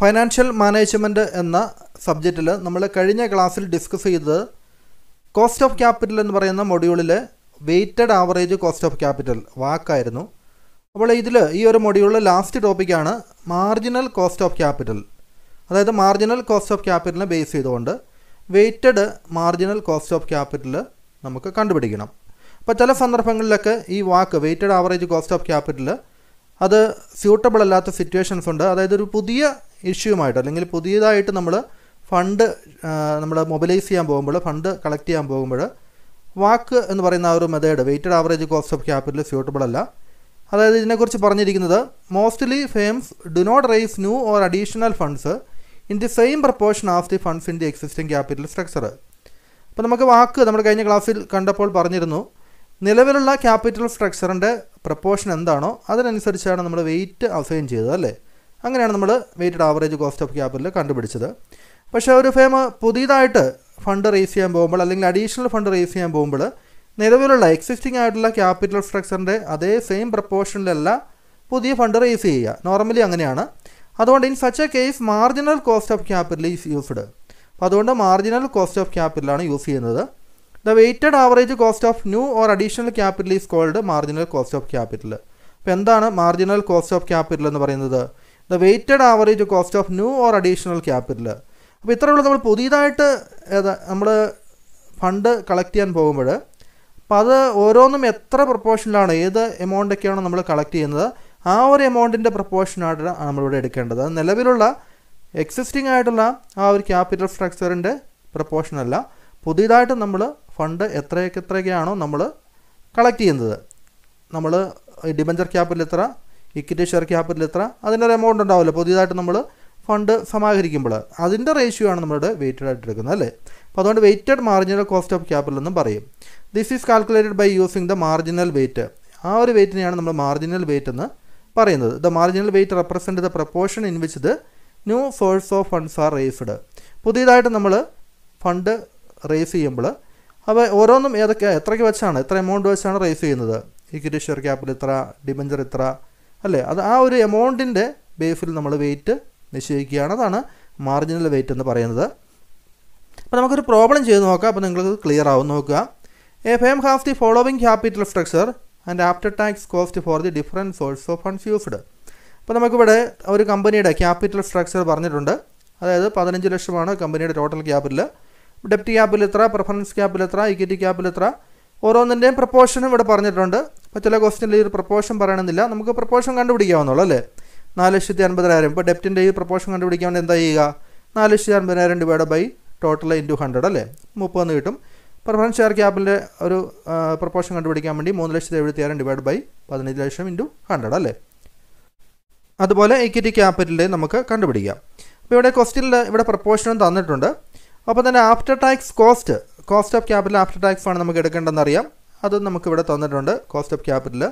financial management എന്ന സബ്ജക്റ്റിൽ നമ്മൾ കഴിഞ്ഞ ക്ലാസ്സിൽ ഡിസ്കസ് ചെയ്തത് കോസ്റ്റ് ഓഫ് ക്യാപിറ്റൽ എന്ന് പറയുന്ന മൊഡ്യൂളിൽ weighted average cost of capital വാക്കായിരുന്നു അപ്പോൾ ഇതിൽ ഈ ഒരു മൊഡ്യൂളിൽ ലാസ്റ്റ് ടോപ്പിക്കാണ് മാർജിനൽ കോസ്റ്റ് ഓഫ് ക്യാപിറ്റൽ അതായത് മാർജിനൽ കോസ്റ്റ് ഓഫ് ക്യാപിറ്റലിനെ ബേസ് ചെയ്തുകൊണ്ട് weighted marginal cost of capital നമുക്ക് കണ്ടുപിടിക്കണം അപ്പോൾ ചില സന്ദർഭങ്ങളിലൊക്കെ ഈ വാക്ക് weighted average cost of capital അത് സ്യൂട്ടബിൾ അല്ലാത്ത സിറ്റുവേഷൻസ് ഉണ്ട് അതായത് ഒരു പുതിയ ഇഷ്യൂമായിട്ട് അല്ലെങ്കിൽ പുതിയതായിട്ട് നമ്മൾ ഫണ്ട് നമ്മൾ മൊബിലൈസ് ചെയ്യാൻ പോകുമ്പോൾ ഫണ്ട് കളക്ട് ചെയ്യാൻ പോകുമ്പോൾ വാക്ക് എന്ന് പറയുന്ന ആ ഒരു method weighted average cost of capital suitable അല്ല അതായത് ഇതിനെക്കുറിച്ച് പറഞ്ഞിരിക്കുന്നത് mostly firms do not raise new or additional funds in the same proportion of the funds in the existing capital structure അപ്പോൾ നമുക്ക് വാക്ക് നമ്മൾ കഴിഞ്ഞ ക്ലാസ്സിൽ കണ്ടപ്പോൾ പറഞ്ഞിരുന്നു നിലവിലുള്ള ക്യാപിറ്റൽ സ്ട്രക്ചറിൻ്റെ പ്രപ്പോർഷൻ എന്താണോ അതിനനുസരിച്ചാണ് നമ്മൾ വെയ്റ്റ് അസൈൻ ചെയ്തത് അല്ലേ അങ്ങനെയാണ് നമ്മൾ weighted average cost of capital കണ്ടുപിടിച്ചത് പക്ഷേ ഒരു ഫേമ പുതിയതായിട്ട് ഫണ്ട് റേസ് ചെയ്യാൻ പോകുമ്പോൾ അല്ലെങ്കിൽ അഡീഷണൽ ഫണ്ട് റേസ് ചെയ്യാൻ പോകുമ്പോൾ നിലവിലുള്ള എക്സിസ്റ്റിംഗ് ആയിട്ടുള്ള ക്യാപിറ്റൽ സ്ട്രക്ചറിൻ്റെ അതേ സെയിം പ്രപ്പോർഷനിലല്ല പുതിയ ഫണ്ട് റേസ് ചെയ്യുക നോർമലി അങ്ങനെയാണ് അതുകൊണ്ട് in such a case marginal cost of capital is used അപ്പോൾ അതുകൊണ്ട് മാർജിനൽ കോസ്റ്റ് ഓഫ് ക്യാപിറ്റലാണ് യൂസ് ചെയ്യുന്നത് the weighted average cost of new or additional capital is called marginal cost of capital അപ്പോൾ എന്താണ് marginal cost of capital എന്ന് പറയുന്നത് the weighted average cost of new or additional capital അപ്പോൾ ഇത്രയുള്ള നമ്മൾ പുതിയതായിട്ട് നമ്മൾ ഫണ്ട് കളക്ട് ചെയ്യാൻ പോകുമ്പോൾ അപ്പോൾ അത് ഓരോന്നും എത്ര പ്രൊപ്പോർഷനിലാണ് ഏത് ഒക്കെയാണ് നമ്മൾ കളക്ട് ചെയ്യുന്നത് ആ ഒരു എമൗണ്ടിൻ്റെ പ്രൊപ്പോർഷനായിട്ട് നമ്മളിവിടെ എടുക്കേണ്ടത് അത് നിലവിലുള്ള എക്സിസ്റ്റിംഗ് ആയിട്ടുള്ള ആ ഒരു ക്യാപിറ്റൽ സ്ട്രക്ചറിൻ്റെ പ്രൊപ്പോർഷനല്ല പുതിയതായിട്ട് നമ്മൾ ഫണ്ട് എത്രയൊക്കെ എത്രയൊക്കെയാണോ നമ്മൾ കളക്ട് ചെയ്യുന്നത് നമ്മൾ ഡിബഞ്ചർ ക്യാപിറ്റൽ എത്ര ഇക്വിറ്റി ഷെയർ ക്യാപിറ്റൽ എത്ര ഒരു എമൗണ്ട് ഉണ്ടാവില്ല പുതിയതായിട്ട് നമ്മൾ ഫണ്ട് സമാഹരിക്കുമ്പോൾ അതിൻ്റെ റേഷ്യോ ആണ് നമ്മുടെ വെയ്റ്റഡ് ആയിട്ട് എടുക്കുന്നത് അല്ലേ അപ്പോൾ അതുകൊണ്ട് weighted marginal cost of capital എന്നും പറയും this is calculated by using the marginal weight ആ ഒരു വെയ്റ്റിനെയാണ് നമ്മൾ മാർജിനൽ വെയ്റ്റ് എന്ന് പറയുന്നത് the marginal weight represent the proportion in which the new source of funds are raised പുതിയതായിട്ട് നമ്മൾ ഫണ്ട് റേസ് ചെയ്യുമ്പോൾ അവ ഓരോന്നും ഏതൊക്കെ എത്രയ്ക്ക് വെച്ചാണ് എത്ര എമൗണ്ട് വെച്ചാണ് റേസ് ചെയ്യുന്നത് ഇക്വിറ്റി ഷെയർ ക്യാപിറ്റൽ ഇത്ര ഡിബഞ്ചർ ഇത്ര അല്ലേ അത് ആ ഒരു എമൗണ്ടിൻ്റെ ബേസിൽ നമ്മൾ വെയിറ്റ് നിശ്ചയിക്കുകയാണ് അതാണ് മാർജിനൽ വെയിറ്റ് എന്ന് പറയുന്നത് അപ്പോൾ നമുക്കൊരു പ്രോബ്ലം ചെയ്ത് നോക്കാം അപ്പോൾ നിങ്ങൾക്ക് ക്ലിയർ ആവും നോക്കുക a firm has the following capital structure and after tax cost for the different source of funds used അപ്പോൾ നമുക്കിവിടെ ഒരു കമ്പനിയുടെ ക്യാപിറ്റൽ സ്ട്രക്ചർ പറഞ്ഞിട്ടുണ്ട് അതായത് പതിനഞ്ച് ലക്ഷമാണ് കമ്പനിയുടെ ടോട്ടൽ ക്യാപിറ്റൽ ഡെപ്റ്റ് ക്യാപിറ്റൽ എത്ര പ്രിഫറൻസ് ക്യാപിറ്റൽ എത്ര ഇക്വിറ്റി ക്യാപിറ്റൽ എത്ര ഓരോന്നിൻ്റെയും പ്രപ്പോർഷനും ഇവിടെ പറഞ്ഞിട്ടുണ്ട് ചില ക്വസ്റ്റിൻ്റെ ഈ ഒരു പ്രപ്പോഷൻ പറയണമെന്നില്ല നമുക്ക് പ്രപ്പോഷൻ കണ്ടുപിടിക്കാവുന്നുള്ളൂ അല്ലേ നാല് ലക്ഷത്തി അൻപതിനായിരം ഇപ്പോൾ ഡെപ്റ്റിൻ്റെ ഈ പ്രപ്പോഷൻ കണ്ടുപിടിക്കാൻ വേണ്ടി എന്താ ചെയ്യുക നാല് ലക്ഷത്തി അൻപതിനായിരം divide by total into hundred അല്ലേ മുപ്പതെന്ന് കിട്ടും പ്രിഫറൻസ് ഷെയർ ക്യാപിൻ്റെ ഒരു പ്രപ്പോഷൻ കണ്ടുപിടിക്കാൻ വേണ്ടി മൂന്ന് ലക്ഷത്തി എഴുപത്തിയായിരം ഡിവൈഡ് ബൈ പതിനഞ്ച് ലക്ഷം ഇൻറ്റു ഹൺഡ്രഡ് അല്ലേ അതുപോലെ ഇക്വിറ്റി ക്യാപിറ്റലിൻ്റെ നമുക്ക് കണ്ടുപിടിക്കാം അപ്പോൾ ഇവിടെ ക്വസ്റ്റ്യനിൽ ഇവിടെ പ്രപ്പോഷനും തന്നിട്ടുണ്ട് അപ്പോൾ തന്നെ after tax cost cost of capital after tax ആണ് നമുക്ക് എടുക്കേണ്ടതെന്ന് അറിയാം അതും നമുക്കിവിടെ തന്നിട്ടുണ്ട് കോസ്റ്റ് ഓഫ് ക്യാപിറ്റൽ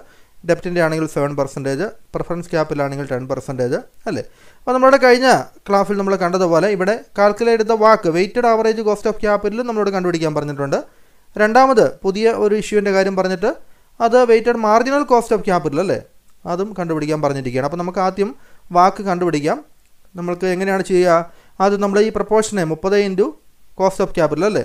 ഡെപ്റ്റിൻ്റെ ആണെങ്കിൽ സെവൻ പെർസെൻറ്റേജ് പ്രിഫറൻസ് ക്യാപ്പിലാണെങ്കിൽ ടെൻ പെർസെൻറ്റേജ് അല്ലേ അപ്പോൾ നമ്മളുടെ കഴിഞ്ഞ ക്ലാസ്സിൽ നമ്മൾ കണ്ടതുപോലെ ഇവിടെ കാൽക്കുലേറ്റ് ചെയ്ത വാക്ക് weighted average cost of capital നമ്മളോട് കണ്ടുപിടിക്കാൻ പറഞ്ഞിട്ടുണ്ട് രണ്ടാമത് പുതിയ ഒരു ഇഷ്യൂവിൻ്റെ കാര്യം പറഞ്ഞിട്ട് അത് weighted marginal cost of capital അല്ലേ അതും കണ്ടുപിടിക്കാൻ പറഞ്ഞിരിക്കുകയാണ് അപ്പോൾ നമുക്ക് ആദ്യം വാക്ക് കണ്ടുപിടിക്കാം നമ്മൾക്ക് എങ്ങനെയാണ് ചെയ്യുക ആദ്യം നമ്മൾ ഈ പ്രപ്പോർഷനെ മുപ്പത് ഇൻറ്റു കോസ്റ്റ് ഓഫ് ക്യാപിറ്റൽ അല്ലേ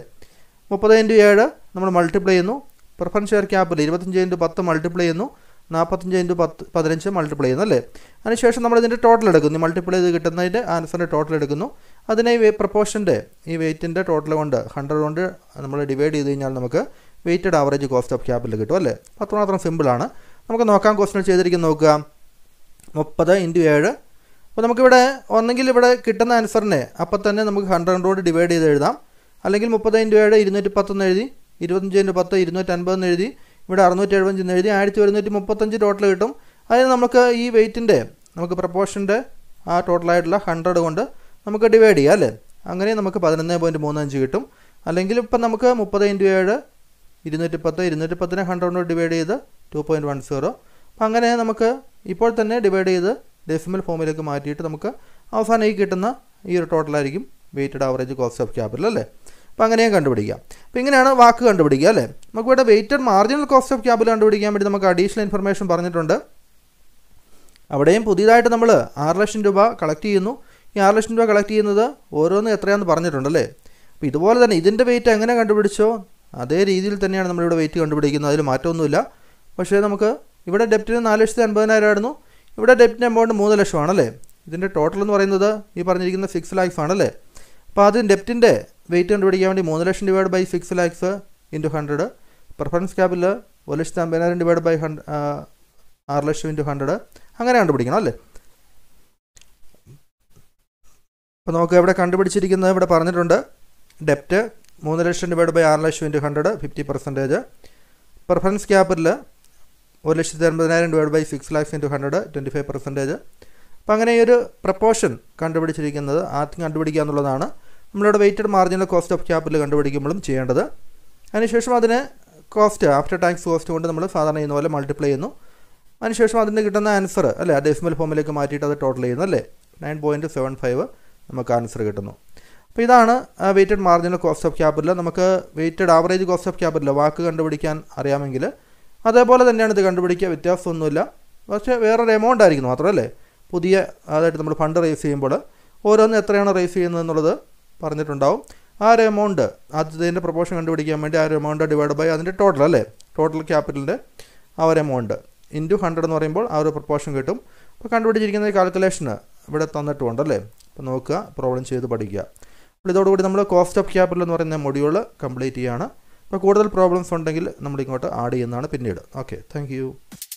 മുപ്പത് ഇൻറ്റു ഏഴ് നമ്മൾ മൾട്ടിപ്ലൈ ചെയ്യുന്നു പ്രിഫറൻസ് ഷെയർ ക്യാപിൽ ഇരുപത്തഞ്ച് ഇൻറ്റു പത്ത് മൾട്ടിപ്ലൈ ചെയ്യുന്നു നാൽപ്പത്തഞ്ച് ഇൻറ്റു പത്ത് പതിനഞ്ച് മൾട്ടിപ്ലൈ ചെയ്യുന്നു അല്ലേ അതിനുശേഷം നമ്മൾ ഇതിൻ്റെ ടോട്ടൽ എടുക്കുന്നു മൾട്ടിപ്ലൈ ചെയ്ത് കിട്ടുന്നതിൻ്റെ ആൻസറിൻ്റെ ടോട്ടൽ എടുക്കുന്നു അതിനെ ഈ പ്രപ്പോർഷൻ്റെ ഈ വെയ്റ്റിൻ്റെ ടോട്ടൽ കൊണ്ട് ഹൺഡ്രഡ് കൊണ്ട് നമ്മൾ ഡിവൈഡ് ചെയ്ത് കഴിഞ്ഞാൽ നമുക്ക് weighted average cost of capital കിട്ടും അല്ലേ അത്രമാത്രം സിമ്പിളാണ് നമുക്ക് നോക്കാം ക്വസ്റ്റൻ ചെയ്തിരിക്കുന്ന നോക്കുക മുപ്പത് ഇൻറ്റു ഏഴ് അപ്പോൾ നമുക്കിവിടെ ഒന്നെങ്കിൽ ഇവിടെ കിട്ടുന്ന ആൻസറിനെ അപ്പം തന്നെ നമുക്ക് ഹൺഡ്രഡ് കൊണ്ട് ഡിവൈഡ് ചെയ്ത് എഴുതാം അല്ലെങ്കിൽ മുപ്പത് ഇൻറ്റു ഏഴ് ഇരുന്നൂറ്റി പത്തൊന്ന് എഴുതി ഇരുപത്തഞ്ചിൻ്റെ പത്ത് ഇരുന്നൂറ്റി ഇരുന്നൂറ്റൻപതെന്ന് എഴുതി ഇവിടെ അറുന്നൂറ്റി എഴുപത്തി എഴുപത്തഞ്ചെന്ന് എഴുതി ആയിരത്തി ഒരുന്നൂറ്റി മുപ്പത്തഞ്ച് ടോട്ടൽ കിട്ടും അതിന് നമുക്ക് ഈ വെയ്റ്റിൻ്റെ നമുക്ക് പ്രപ്പോർഷൻ്റെ ആ ടോട്ടലായിട്ടുള്ള ഹൺഡ്രഡ് കൊണ്ട് നമുക്ക് ഡിവൈഡ് ചെയ്യാം അല്ലേ അങ്ങനെ നമുക്ക് പതിനൊന്ന് പോയിൻറ്റ് മൂന്ന് അഞ്ച് കിട്ടും അല്ലെങ്കിൽ ഇപ്പം നമുക്ക് മുപ്പത് ഇൻറ്റു ഏഴ് ഇരുന്നൂറ്റി പത്ത് ഇരുന്നൂറ്റി പത്തിനെ ഹൺഡ്രഡ് കൊണ്ട് ഡിവൈഡ് ചെയ്ത് ടു പോയിൻറ്റ് വൺ സീറോ അപ്പം അങ്ങനെ നമുക്ക് ഇപ്പോൾ തന്നെ ഡിവൈഡ് ചെയ്ത് ഡെസിമൽ ഫോമിലേക്ക് മാറ്റിയിട്ട് നമുക്ക് അവസാനം ഈ കിട്ടുന്ന ഈ ഒരു ടോട്ടലായിരിക്കും weighted average cost of capital അല്ലേ അപ്പോൾ അങ്ങനെയും കണ്ടുപിടിക്കാം അപ്പോൾ ഇങ്ങനെയാണ് വാക്ക് കണ്ടുപിടിക്കുക അല്ലേ നമുക്ക് ഇവിടെ weighted marginal cost of capital കണ്ടുപിടിക്കാൻ വേണ്ടി നമുക്ക് അഡീഷണൽ ഇൻഫർമേഷൻ പറഞ്ഞിട്ടുണ്ട് അവിടെയും പുതിയതായിട്ട് നമ്മൾ ആറ് ലക്ഷം രൂപ കളക്ട് ചെയ്യുന്നു ഈ ആറ് ലക്ഷം രൂപ കളക്ട് ചെയ്യുന്നത് ഓരോന്ന് എത്രയാണെന്ന് പറഞ്ഞിട്ടുണ്ട് അല്ലേ അപ്പോൾ ഇതുപോലെ തന്നെ ഇതിൻ്റെ വെയിറ്റ് എങ്ങനെ കണ്ടുപിടിച്ചോ അതേ രീതിയിൽ തന്നെയാണ് നമ്മളിവിടെ വെയിറ്റ് കണ്ടുപിടിക്കുന്നത് അതിൽ മാറ്റമൊന്നുമില്ല പക്ഷേ നമുക്ക് ഇവിടെ ഡെപ്റ്റിന് നാല് ലക്ഷത്തി അൻപതിനായിരം ആയിരുന്നു ഇവിടെ ഡെപ്റ്റിൻ്റെ എമൗണ്ട് മൂന്ന് ലക്ഷമാണ് അല്ലേ ഇതിൻ്റെ ടോട്ടൽ എന്ന് പറയുന്നത് ഈ പറഞ്ഞിരിക്കുന്ന സിക്സ് ലാക്സ് ആണല്ലേ അപ്പോൾ ആദ്യം ഡെപ്റ്റിൻ്റെ വെയിറ്റ് കണ്ടുപിടിക്കാൻ വേണ്ടി മൂന്ന് ലക്ഷം divide by six lakhs into hundred preference ക്യാപിൽ ഒരു ലക്ഷത്തി അമ്പതിനായിരം ഡിവൈഡ് ബൈ ഹൺഡ് ആറ് ലക്ഷം ഇൻറ്റു ഹൺഡ്രഡ് അങ്ങനെ കണ്ടുപിടിക്കണം അല്ലേ അപ്പോൾ നമുക്ക് ഇവിടെ കണ്ടുപിടിച്ചിരിക്കുന്നത് ഇവിടെ പറഞ്ഞിട്ടുണ്ട് ഡെപ്റ്റ് മൂന്ന് ലക്ഷം ഡിവൈഡ് ബൈ ആറ് ലക്ഷം into hundred fifty percentage preference ക്യാപിൽ ഒരു ലക്ഷത്തി അൻപതിനായിരം divide by six lakhs into hundred twenty five percentage അപ്പോൾ അങ്ങനെ ഈ ഒരു പ്രപ്പോർഷൻ കണ്ടുപിടിച്ചിരിക്കുന്നത് ആദ്യം കണ്ടുപിടിക്കുക എന്നുള്ളതാണ് നമ്മളിവിടെ weighted marginal cost of capital കണ്ടുപിടിക്കുമ്പോഴും ചെയ്യേണ്ടത് അതിനുശേഷം അതിന് കോസ്റ്റ് ആഫ്റ്റർ ടാക്സ് കോസ്റ്റ് കൊണ്ട് നമ്മൾ സാധാരണ ചെയ്യുന്ന പോലെ മൾട്ടിപ്ലൈ ചെയ്യുന്നു അതിനുശേഷം അതിന് കിട്ടുന്ന ആൻസർ അല്ലേ ആ ഡെസിമൽ ഫോമിലേക്ക് മാറ്റിയിട്ട് അത് ടോട്ടൽ ചെയ്യുന്നു അല്ലേ നയൻ പോയിൻറ്റ് സെവൻ ഫൈവ് നമുക്ക് ആൻസർ കിട്ടുന്നു അപ്പോൾ ഇതാണ് weighted marginal cost of capital നമുക്ക് weighted average cost of capital വാക്ക് കണ്ടുപിടിക്കാൻ അറിയാമെങ്കിൽ അതേപോലെ തന്നെയാണ് ഇത് കണ്ടുപിടിക്കുക വ്യത്യാസമൊന്നുമില്ല പക്ഷേ വേറൊരു എമൗണ്ട് ആയിരിക്കും മാത്രമല്ലേ പുതിയ അതായിട്ട് നമ്മൾ ഫണ്ട് റേസ് ചെയ്യുമ്പോൾ ഓരോന്ന് എത്രയാണ് റേസ് ചെയ്യുന്നത് എന്നുള്ളത് പറഞ്ഞിട്ടുണ്ടാവും ആ ഒരു എമൗണ്ട് അതിൻ്റെ പ്രൊപ്പോർഷൻ കണ്ടുപിടിക്കാൻ വേണ്ടി ആ ഒരു എമൗണ്ട് ഡിവൈഡ് ബൈ അതിൻ്റെ ടോട്ടൽ അല്ലേ ടോട്ടൽ ക്യാപിറ്റലിൻ്റെ ആ ഒരു എമൗണ്ട് ഇൻറ്റു ഹൺഡ്രഡ് എന്ന് പറയുമ്പോൾ ആ ഒരു പ്രൊപ്പോർഷൻ കിട്ടും അപ്പോൾ കണ്ടുപിടിച്ചിരിക്കുന്ന കാൽക്കുലേഷന് ഇവിടെ തന്നിട്ടുമുണ്ട് അല്ലേ അപ്പോൾ നോക്കുക പ്രോബ്ലം ചെയ്ത് പഠിക്കുക അപ്പോൾ ഇതോടുകൂടി നമ്മൾ കോസ്റ്റ് ഓഫ് ക്യാപിറ്റൽ എന്ന് പറയുന്ന മൊഡ്യൂൾ കംപ്ലീറ്റ് ചെയ്യുകയാണ് അപ്പോൾ കൂടുതൽ പ്രോബ്ലംസ് ഉണ്ടെങ്കിൽ നമ്മളിങ്ങോട്ട് ആഡ് ചെയ്യുന്നതാണ് പിന്നീട് ഓക്കെ താങ്ക്